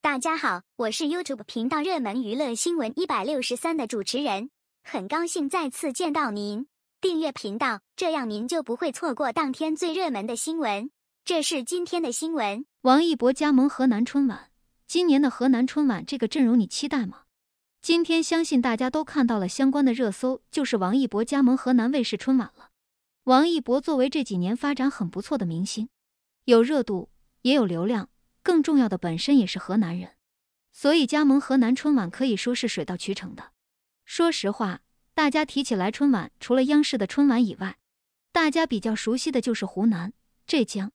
大家好，我是 YouTube 频道热门娱乐新闻一百六十三的主持人，很高兴再次见到您。订阅频道，这样您就不会错过当天最热门的新闻。这是今天的新闻：王一博加盟河南春晚。今年的河南春晚这个阵容你期待吗？今天相信大家都看到了相关的热搜，就是王一博加盟河南卫视春晚了。王一博作为这几年发展很不错的明星，有热度也有流量。更重要的本身也是河南人，所以加盟河南春晚可以说是水到渠成的。说实话，大家提起来春晚，除了央视的春晚以外，大家比较熟悉的就是湖南、浙江、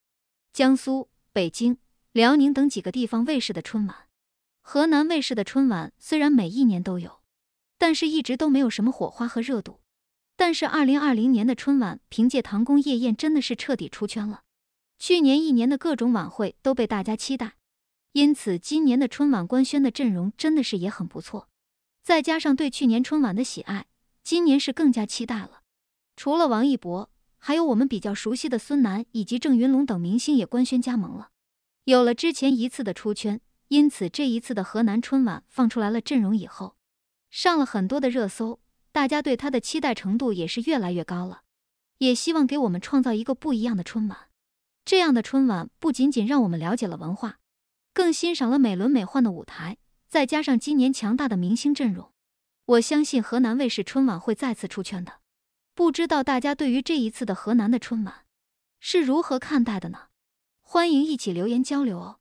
江苏、北京、辽宁等几个地方卫视的春晚。河南卫视的春晚虽然每一年都有，但是一直都没有什么火花和热度。但是二零二零年的春晚，凭借《唐宫夜宴》，真的是彻底出圈了。去年一年的各种晚会都被大家期待，因此今年的春晚官宣的阵容真的是也很不错。再加上对去年春晚的喜爱，今年是更加期待了。除了王一博，还有我们比较熟悉的孙楠以及郑云龙等明星也官宣加盟了。有了之前一次的出圈，因此这一次的河南春晚放出来了阵容以后，上了很多的热搜，大家对他的期待程度也是越来越高了。也希望给我们创造一个不一样的春晚。这样的春晚不仅仅让我们了解了文化，更欣赏了美轮美奂的舞台，再加上今年强大的明星阵容，我相信河南卫视春晚会再次出圈的。不知道大家对于这一次的河南的春晚是如何看待的呢？欢迎一起留言交流哦。